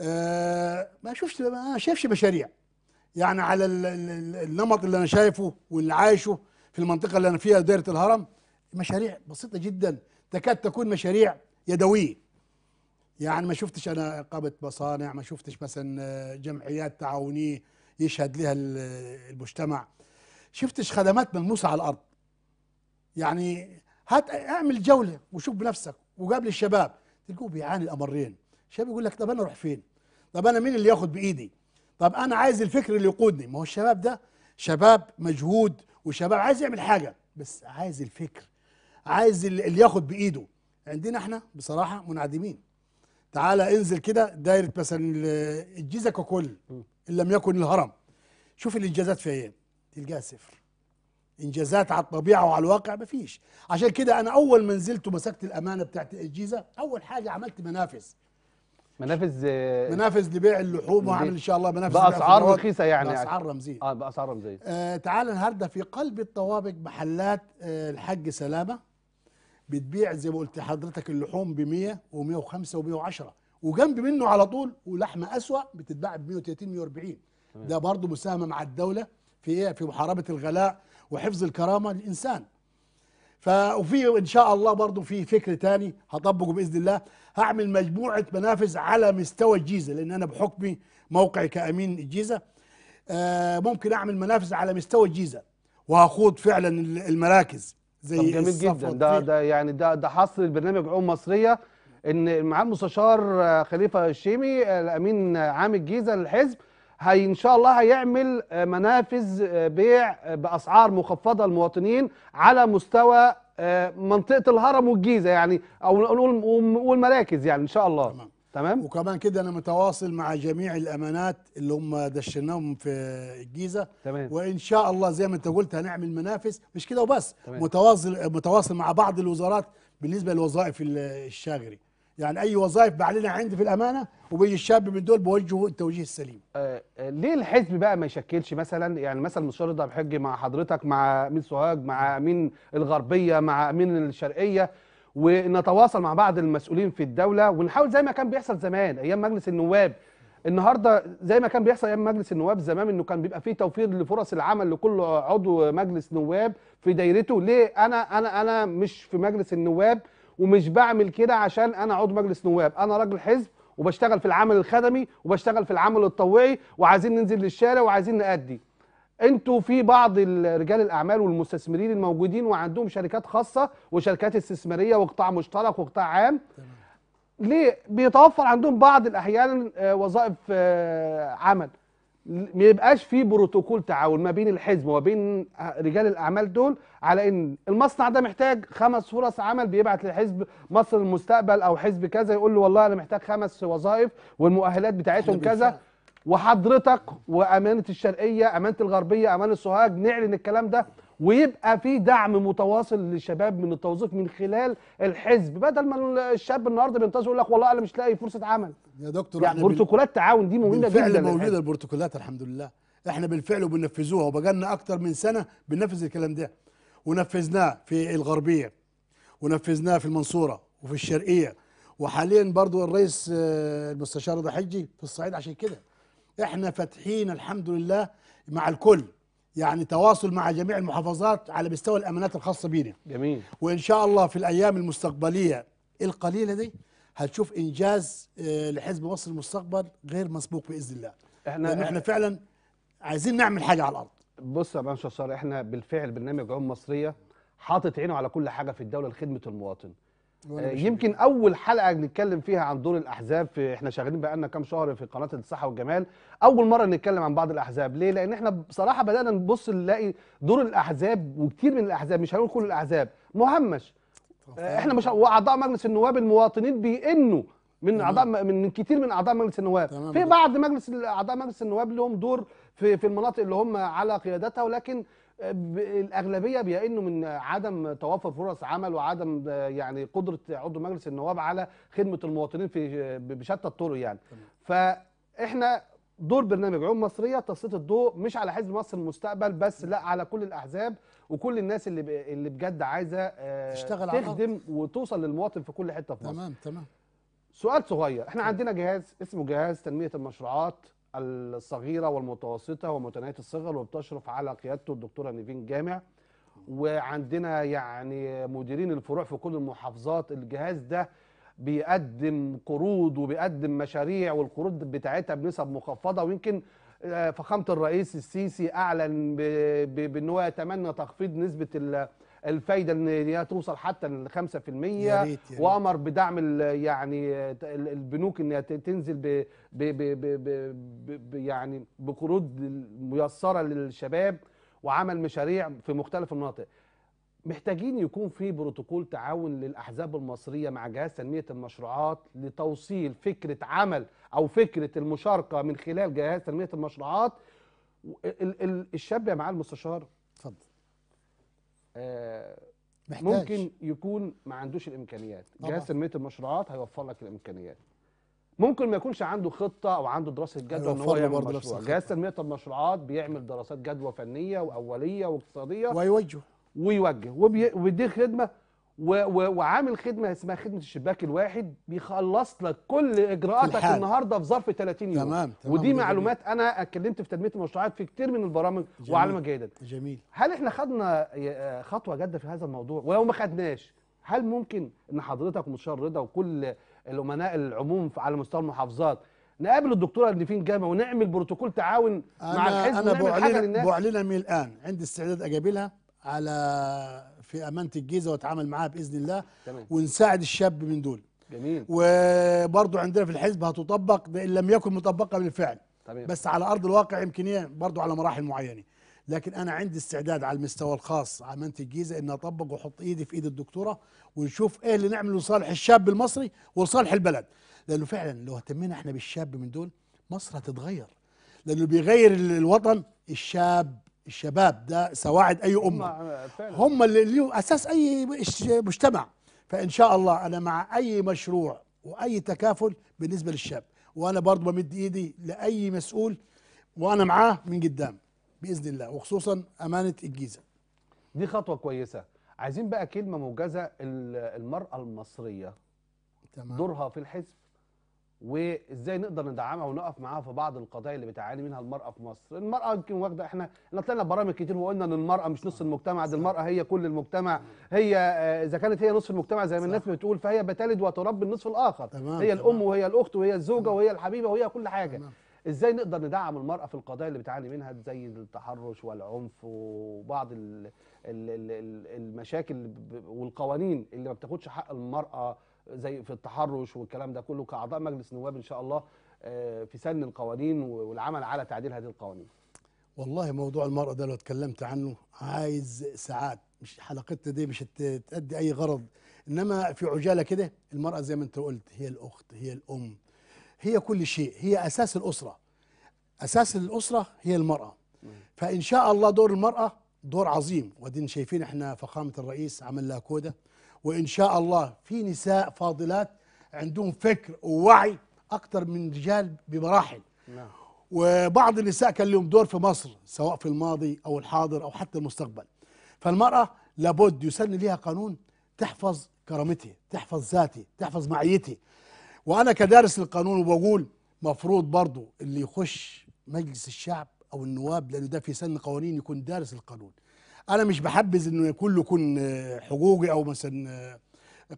أه ما شفش ما شافش مشاريع يعني على النمط اللي انا شايفه واللي عايشه في المنطقه اللي انا فيها دايره الهرم مشاريع بسيطه جدا تكاد تكون مشاريع يدويه يعني ما شفتش انا اقامه مصانع ما شفتش مثلا آه، جمعيات تعاونيه يشهد لها المجتمع شفتش خدمات ملموسه على الارض يعني هات اعمل جوله وشوف بنفسك وقابل الشباب تلقوه بيعاني الامرين الشباب يقول لك طب انا اروح فين طب انا مين اللي ياخد بايدي طب انا عايز الفكر اللي يقودني ما هو الشباب ده شباب مجهود وشباب عايز يعمل حاجه بس عايز الفكر عايز اللي ياخد بايده عندنا احنا بصراحه منعدمين تعالى انزل كده دايره مثلا الجيزه ككل ان لم يكن الهرم شوف الانجازات فيها ايه تلقاها صفر انجازات على الطبيعه وعلى الواقع مفيش عشان كده انا اول ما نزلت ومسكت الامانه بتاعت الجيزه اول حاجه عملت منافس منافس آه، منافس لبيع اللحوم وعمل ان شاء الله منافس باسعار رخيصه يعني باسعار رمزيه اه باسعار رمزيه آه تعال النهارده في قلب الطوابق محلات آه الحاج سلامه بتبيع زي ما قلت لحضرتك اللحوم ب 100 و105 و110 وجنب منه على طول ولحمه اسوا بتتباع ب 130 140 ده برضه مساهمه مع الدوله في ايه في محاربه الغلاء وحفظ الكرامه للانسان ف وفي ان شاء الله برضه في فكر تاني هطبقه باذن الله هعمل مجموعه منافذ على مستوى الجيزه لان انا بحكمي موقعي كامين الجيزه آه، ممكن اعمل منافذ على مستوى الجيزه وهخوض فعلا المراكز زي طب جميل جدا ده ده يعني ده ده حصر البرنامج عم مصريه ان معاه المستشار آه، خليفه الشيمي آه، الامين آه، عام الجيزه للحزب هي ان شاء الله هيعمل منافذ بيع باسعار مخفضه للمواطنين على مستوى منطقه الهرم والجيزه يعني او نقول والمراكز يعني ان شاء الله تمام. تمام وكمان كده انا متواصل مع جميع الامانات اللي هم دشناهم في الجيزه تمام وان شاء الله زي ما انت قلت هنعمل منافس مش كده وبس تمام. متواصل متواصل مع بعض الوزارات بالنسبه للوظائف الشاغري يعني اي وظائف بعلنها عندي في الامانه وبيجي الشاب من دول بوجهه التوجيه السليم آه, آه، ليه الحزب بقى ما يشكلش مثلا يعني مثلا مستشار رضا بحج مع حضرتك مع امين سوهاج مع امين الغربيه مع امين الشرقيه ونتواصل مع بعض المسؤولين في الدوله ونحاول زي ما كان بيحصل زمان ايام مجلس النواب النهارده زي ما كان بيحصل ايام مجلس النواب زمان انه كان بيبقى فيه توفير لفرص العمل لكل عضو مجلس نواب في دايرته ليه انا انا انا مش في مجلس النواب ومش بعمل كده عشان انا عضو مجلس نواب انا راجل حزب وبشتغل في العمل الخدمي وبشتغل في العمل التطوعي وعايزين ننزل للشارع وعايزين نأدي انتوا في بعض رجال الاعمال والمستثمرين الموجودين وعندهم شركات خاصه وشركات استثماريه وقطاع مشترك وقطاع عام تمام. ليه بيتوفر عندهم بعض الاحيان آه، وظائف آه، عمل ما يبقاش في بروتوكول تعاون ما بين الحزب وما بين آه، رجال الاعمال دول على ان المصنع ده محتاج خمس فرص عمل بيبعت لحزب مصر المستقبل او حزب كذا يقول له والله انا محتاج خمس وظائف والمؤهلات بتاعتهم كذا وحضرتك وامانه الشرقيه امانه الغربيه امانه السوهاج نعلن الكلام ده ويبقى في دعم متواصل للشباب من التوظيف من خلال الحزب بدل ما الشاب النهارده بينتظر يقول لك والله انا مش لاقي فرصه عمل يا دكتور يعني بروتوكولات بال... تعاون دي مهمه جدا بالفعل موجوده البروتوكولات الحمد لله احنا بالفعل وبننفذوها وبقالنا اكتر من سنه بننفذ الكلام ده ونفذناه في الغربيه ونفذناه في المنصوره وفي الشرقيه وحاليا برضو الرئيس آه، المستشار ضحجي في الصعيد عشان كده احنا فاتحين الحمد لله مع الكل يعني تواصل مع جميع المحافظات على مستوى الامانات الخاصه بينا جميل وان شاء الله في الايام المستقبليه القليله دي هتشوف انجاز آه، لحزب مصر المستقبل غير مسبوق باذن الله احنا لان احنا فعلا عايزين نعمل حاجه على الارض بص يا باشا احنا بالفعل برنامج عم مصريه حاطط عينه على كل حاجه في الدوله لخدمه المواطن آه، يمكن اول حلقه بنتكلم فيها عن دور الاحزاب في احنا شغالين بقالنا كام شهر في قناه الصحه والجمال اول مره نتكلم عن بعض الاحزاب ليه لان احنا بصراحه بدانا نبص نلاقي دور الاحزاب وكتير من الاحزاب مش هنقول كل الاحزاب مهمش آه، احنا مش واعضاء مجلس النواب المواطنين بانه من اعضاء من كتير من اعضاء مجلس النواب في بعض مجلس اعضاء مجلس النواب لهم دور في في المناطق اللي هم على قيادتها ولكن الاغلبيه بيئنوا من عدم توفر فرص عمل وعدم يعني قدره عضو مجلس النواب على خدمه المواطنين في بشتى الطرق يعني فاحنا دور برنامج عيون مصريه تسليط الضوء مش على حزب مصر المستقبل بس لا على كل الاحزاب وكل الناس اللي اللي بجد عايزه آه، تشتغل تخدم وتوصل للمواطن في كل حته في مصر تمام تمام سؤال صغير احنا عندنا جهاز اسمه جهاز تنميه المشروعات الصغيره والمتوسطه ومتناهيه الصغر وبتشرف على قيادته الدكتوره نيفين جامع وعندنا يعني مديرين الفروع في كل المحافظات الجهاز ده بيقدم قروض وبيقدم مشاريع والقروض بتاعتها بنسب مخفضه ويمكن آه، فخامه الرئيس السيسي اعلن بان هو يتمنى تخفيض نسبه الفايده ان هي توصل حتى ل 5% يا ريت يا ريت. وامر بدعم يعني البنوك انها تنزل ب ب ب ب ب يعني بقروض ميسره للشباب وعمل مشاريع في مختلف المناطق محتاجين يكون في بروتوكول تعاون للاحزاب المصريه مع جهاز تنميه المشروعات لتوصيل فكره عمل او فكره المشاركه من خلال جهاز تنميه المشروعات الشاب يا معالي المستشار اتفضل آه، محتاج. ممكن يكون ما عندوش الامكانيات جهاز تنميه المشروعات هيوفر لك الامكانيات ممكن ما يكونش عنده خطه او عنده دراسه جدوى ان هو يعمل مشروع جهاز تنميه المشروعات بيعمل دراسات جدوى فنيه واوليه واقتصاديه ويوجه ويوجه وبيديك خدمه وعامل خدمه اسمها خدمه الشباك الواحد بيخلص لك كل اجراءاتك الحال. النهارده في ظرف 30 يوم تمام, تمام ودي معلومات انا اتكلمت في تنميه المشروعات في كتير من البرامج وعلمة جيدا جميل هل احنا خدنا آه، خطوه جاده في هذا الموضوع ولو ما خدناش هل ممكن ان حضرتك ومستشار رضا وكل الامناء العموم على مستوى المحافظات نقابل الدكتوره نيفين جامع ونعمل بروتوكول تعاون مع الحزب انا بعلن بعلنها من الان عندي استعداد اجابلها على في امانه الجيزه واتعامل معاها باذن الله تمام. ونساعد الشاب من دول جميل وبرضو عندنا في الحزب هتطبق ان لم يكن مطبقه بالفعل طبيعي. بس على ارض الواقع يمكن برضو على مراحل معينه لكن انا عندي استعداد على المستوى الخاص امانه الجيزه ان اطبق واحط ايدي في ايد الدكتوره ونشوف ايه اللي نعمله لصالح الشاب المصري ولصالح البلد لانه فعلا لو اهتمينا احنا بالشاب من دول مصر هتتغير لانه بيغير الوطن الشاب الشباب ده سواعد اي امه هم اللي ليهم اساس اي مجتمع فان شاء الله انا مع اي مشروع واي تكافل بالنسبه للشاب وانا برضه بمد ايدي لاي مسؤول وانا معاه من قدام باذن الله وخصوصا امانه الجيزه دي خطوه كويسه عايزين بقى كلمه موجزه المراه المصريه تمام. دورها في الحزب وازاي نقدر ندعمها ونقف معاها في بعض القضايا اللي بتعاني منها المراه في مصر المراه يمكن واخده احنا احنا طلعنا برامج كتير وقلنا ان المراه مش نص المجتمع دي المراه هي كل المجتمع هي آه، اذا كانت هي نصف المجتمع زي ما الناس بتقول فهي بتلد وتربي النصف الاخر تمام هي الام تمام وهي الاخت وهي الزوجه وهي الحبيبه وهي كل حاجه ازاي نقدر ندعم المراه في القضايا اللي بتعاني منها زي التحرش والعنف وبعض الـ الـ الـ المشاكل والقوانين اللي ما بتاخدش حق المراه زي في التحرش والكلام ده كله كاعضاء مجلس نواب ان شاء الله آه، في سن القوانين والعمل على تعديل هذه القوانين والله موضوع المرأة ده لو اتكلمت عنه عايز ساعات مش حلقتنا دي مش تأدي أي غرض إنما في عجالة كده المرأة زي ما أنت قلت هي الأخت هي الأم هي كل شيء هي أساس الأسرة أساس الأسرة هي المرأة فإن شاء الله دور المرأة دور عظيم ودين شايفين احنا فخامة الرئيس عمل لها كودة وإن شاء الله في نساء فاضلات عندهم فكر ووعي اكثر من رجال بمراحل نعم. وبعض النساء كان لهم دور في مصر سواء في الماضي أو الحاضر أو حتى المستقبل فالمرأة لابد يسن لها قانون تحفظ كرامتي تحفظ ذاتي تحفظ معيتي وأنا كدارس القانون وبقول مفروض برضو اللي يخش مجلس الشعب أو النواب لأنه ده في سن قوانين يكون دارس القانون انا مش بحبذ انه كله يكون آه، حقوقي او مثلا آه،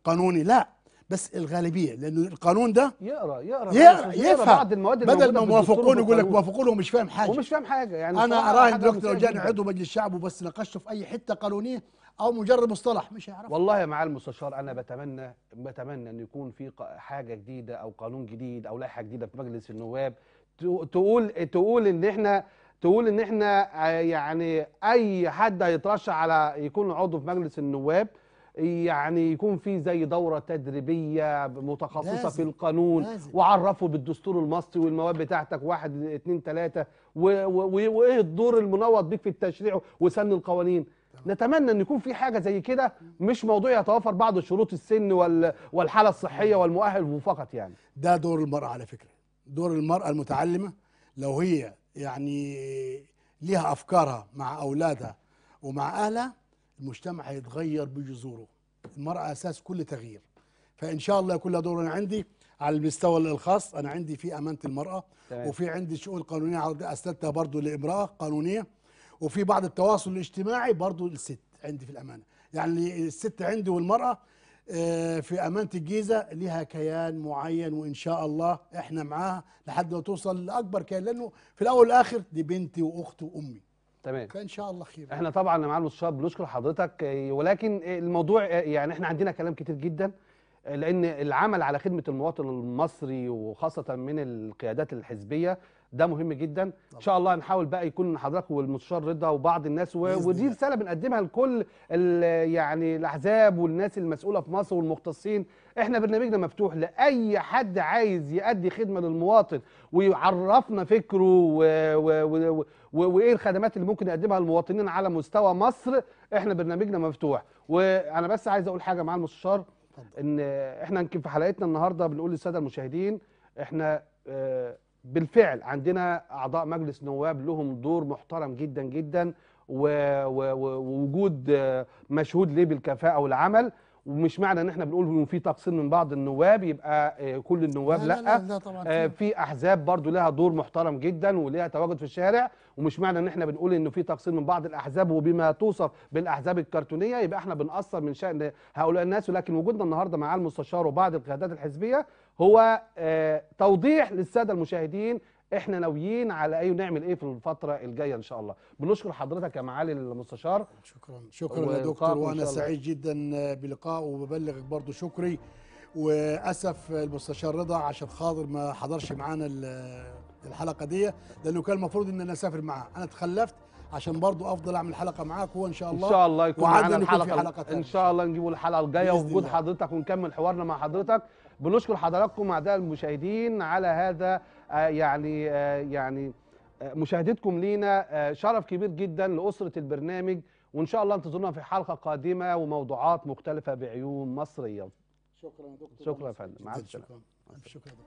قانوني لا بس الغالبيه لانه القانون ده يقرا يقرا يقرا يفهم بعض المواد بدل ما موافقون يقول لك موافقون ومش فاهم حاجه ومش فاهم حاجه يعني انا اراهن دكتور لو جاني عضو مجلس الشعب وبس ناقشته في اي حته قانونيه او مجرد مصطلح مش هيعرف والله يا معالي المستشار انا بتمنى بتمنى ان يكون في حاجه جديده او قانون جديد او لائحه جديده في مجلس النواب تقول تقول ان احنا تقول ان احنا يعني اي حد هيترشح على يكون عضو في مجلس النواب يعني يكون في زي دوره تدريبيه متخصصه لازم. في القانون لازم. وعرفه بالدستور المصري والمواد بتاعتك واحد اتنين تلاته وايه الدور المنوط بيك في التشريع وسن القوانين نتمنى ان يكون في حاجه زي كده مش موضوع يتوافر بعض شروط السن والحاله الصحيه والمؤهل فقط يعني ده دور المراه على فكره دور المراه المتعلمه لو هي يعني ليها افكارها مع اولادها ومع اهلها المجتمع هيتغير بجذوره المراه اساس كل تغيير فان شاء الله يكون لها دور عندي على المستوى الخاص انا عندي في امانه المراه طيب. وفي عندي شؤون قانونيه اسستها برضه لامراه قانونيه وفي بعض التواصل الاجتماعي برضه للست عندي في الامانه يعني الست عندي والمراه آه، في امانه الجيزه ليها كيان معين وان شاء الله احنا معاها لحد ما توصل لاكبر كيان لانه في الاول والاخر دي بنتي واختي وامي تمام فان شاء الله خير احنا طبعا يا معالي بنشكر حضرتك آه، ولكن الموضوع آه، يعني احنا عندنا كلام كتير جدا لان العمل على خدمه المواطن المصري وخاصه من القيادات الحزبيه ده مهم جدا ان شاء الله هنحاول بقى يكون حضرتك والمستشار رضا وبعض الناس و... ودي رساله بنقدمها لكل يعني الاحزاب والناس المسؤوله في مصر والمختصين احنا برنامجنا مفتوح لاي حد عايز يؤدي خدمه للمواطن ويعرفنا فكره وايه و... و... و... الخدمات اللي ممكن يقدمها للمواطنين على مستوى مصر احنا برنامجنا مفتوح وانا بس عايز اقول حاجه مع المستشار ان احنا يمكن في حلقتنا النهارده بنقول للساده المشاهدين احنا اه بالفعل عندنا اعضاء مجلس نواب لهم دور محترم جدا جدا ووجود آه، مشهود ليه بالكفاءه والعمل ومش معنى ان احنا بنقول ان في تقسيم من بعض النواب يبقى آه، كل النواب لا, لا, لا, لا لا آه، في احزاب برضو لها دور محترم جدا ولها تواجد في الشارع ومش معنى ان احنا بنقول ان في تقسيم من بعض الاحزاب وبما توصف بالاحزاب الكرتونيه يبقى احنا بنقصر من شان هؤلاء الناس ولكن وجودنا النهارده مع المستشار وبعض القيادات الحزبيه هو آه، توضيح للساده المشاهدين احنا ناويين على ايه ونعمل ايه في الفتره الجايه ان شاء الله بنشكر حضرتك يا معالي المستشار شكرا شكرا يا دكتور وانا سعيد جدا بلقاء وببلغك برضو شكري واسف المستشار رضا عشان خاطر ما حضرش معانا الحلقه دي لانه كان المفروض ان انا اسافر معاه انا تخلفت عشان برضو افضل اعمل حلقه معاك هو ان شاء الله ان شاء الله يكون معانا الحلقه حلقة ان شاء الله نجيبه الحلقه الجايه وجود حضرتك ونكمل حوارنا مع حضرتك بنشكر حضراتكم اعزائي المشاهدين على هذا آه، يعني آه، يعني آه، مشاهدتكم لينا شرف كبير جدا لاسره البرنامج وان شاء الله انتظرونا في حلقه قادمه وموضوعات مختلفه بعيون مصريه شكرا يا دكتور شكرا يا فندم مع السلامه شكرا